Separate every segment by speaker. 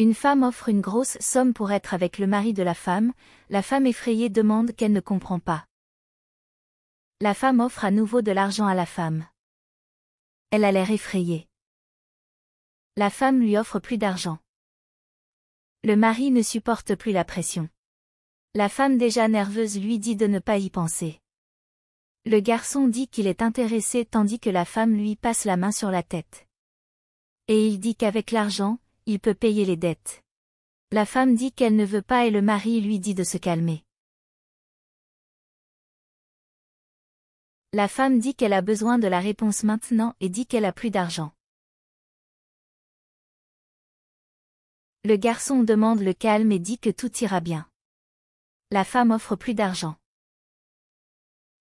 Speaker 1: Une femme offre une grosse somme pour être avec le mari de la femme, la femme effrayée demande qu'elle ne comprend pas. La femme offre à nouveau de l'argent à la femme. Elle a l'air effrayée. La femme lui offre plus d'argent. Le mari ne supporte plus la pression. La femme déjà nerveuse lui dit de ne pas y penser. Le garçon dit qu'il est intéressé tandis que la femme lui passe la main sur la tête. Et il dit qu'avec l'argent, il peut payer les dettes. La femme dit qu'elle ne veut pas et le mari lui dit de se calmer. La femme dit qu'elle a besoin de la réponse maintenant et dit qu'elle a plus d'argent. Le garçon demande le calme et dit que tout ira bien. La femme offre plus d'argent.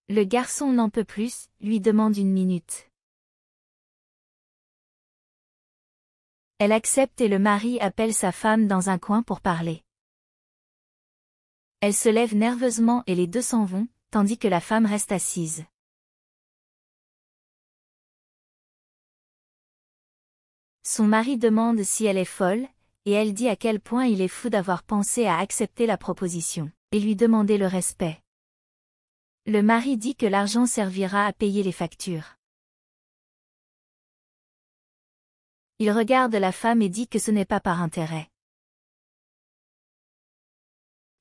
Speaker 1: Le garçon n'en peut plus, lui demande une minute.
Speaker 2: Elle accepte et le mari appelle sa femme dans un coin pour parler. Elle se lève nerveusement et les deux s'en vont, tandis que la femme reste assise.
Speaker 1: Son mari demande si elle est folle, et elle dit à quel point il est fou d'avoir pensé à accepter la proposition, et lui demander le respect. Le mari dit que l'argent servira à payer les factures. Il regarde la femme et dit que ce n'est pas par intérêt.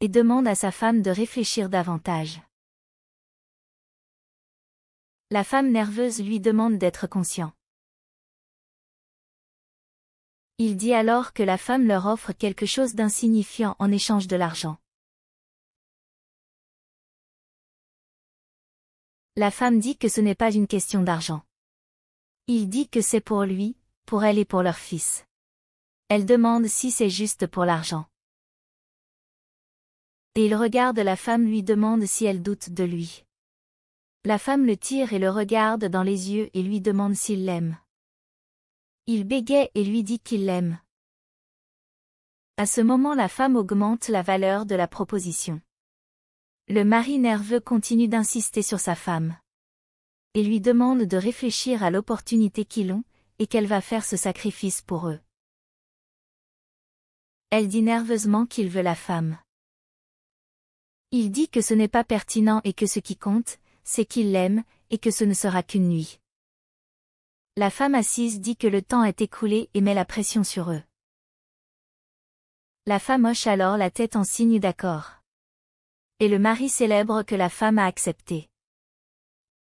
Speaker 2: Et demande à sa femme de réfléchir davantage. La femme nerveuse lui demande d'être conscient. Il dit alors que la femme leur offre quelque chose d'insignifiant en échange de l'argent.
Speaker 1: La femme dit que ce n'est pas une question d'argent. Il dit que c'est pour lui, pour elle et pour leur fils. Elle demande si c'est juste pour l'argent. Et il regarde la femme lui demande si elle doute de lui. La femme le tire et le regarde dans les yeux et lui demande s'il l'aime. Il bégaye et lui dit qu'il l'aime. À ce moment la femme augmente la valeur de la proposition. Le mari nerveux continue d'insister sur sa femme. Et lui demande de réfléchir à l'opportunité qu'ils ont, et qu'elle va faire ce sacrifice pour eux. Elle dit nerveusement qu'il veut la femme. Il dit que ce n'est pas pertinent et que ce qui compte, c'est qu'il l'aime, et que ce ne sera qu'une nuit. La femme assise dit que le temps est écoulé et met la pression sur eux. La femme hoche alors la tête en signe d'accord. Et le mari célèbre que la femme a accepté.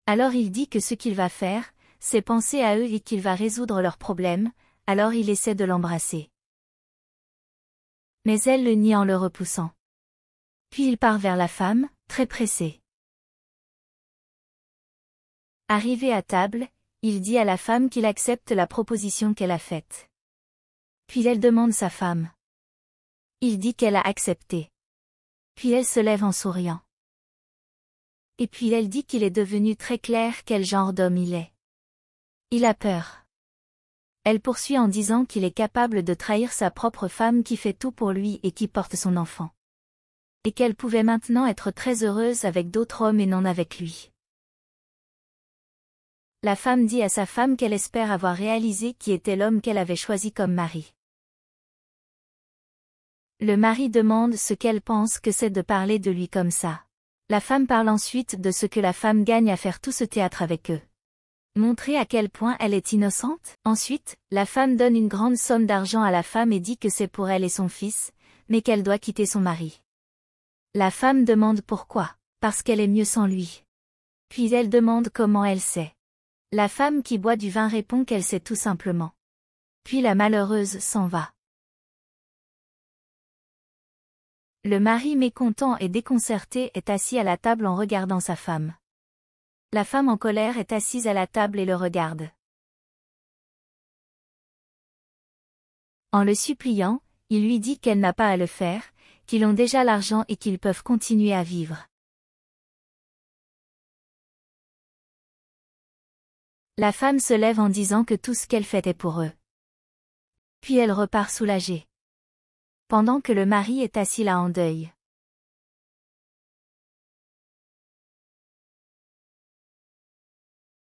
Speaker 1: Alors il dit que ce qu'il va faire, ses penser à eux et qu'il va résoudre leurs problèmes, alors il essaie de l'embrasser. Mais elle le nie en le repoussant. Puis il part vers la femme, très pressé. Arrivé à table, il dit à la femme qu'il accepte la proposition qu'elle a faite. Puis elle demande sa femme. Il dit qu'elle a accepté. Puis elle se lève en souriant. Et puis elle dit qu'il est devenu très clair quel genre d'homme il est. Il a peur. Elle poursuit en disant qu'il est capable de trahir sa propre femme qui fait tout pour lui et qui porte son enfant. Et qu'elle pouvait maintenant être très heureuse avec d'autres hommes et non avec lui. La femme dit à sa femme qu'elle espère avoir réalisé qui était l'homme qu'elle avait choisi comme mari. Le mari demande ce qu'elle pense que c'est de parler de lui comme ça. La femme parle ensuite de ce que la femme gagne à faire tout ce théâtre avec eux. Montrer à quel point elle est innocente. Ensuite, la femme donne une grande somme d'argent à la femme et dit que c'est pour elle et son fils, mais qu'elle doit quitter son mari. La femme demande pourquoi. Parce qu'elle est mieux sans lui. Puis elle demande comment elle sait. La femme qui boit du vin répond qu'elle sait tout simplement. Puis la malheureuse s'en va. Le mari mécontent et déconcerté est assis à la table en regardant sa femme. La femme en colère est assise à la table et le regarde. En le suppliant, il lui dit qu'elle n'a pas à le faire, qu'ils ont déjà l'argent et qu'ils peuvent continuer à vivre. La femme se lève en disant que tout ce qu'elle fait est pour eux. Puis elle repart soulagée. Pendant que le mari est assis là en deuil.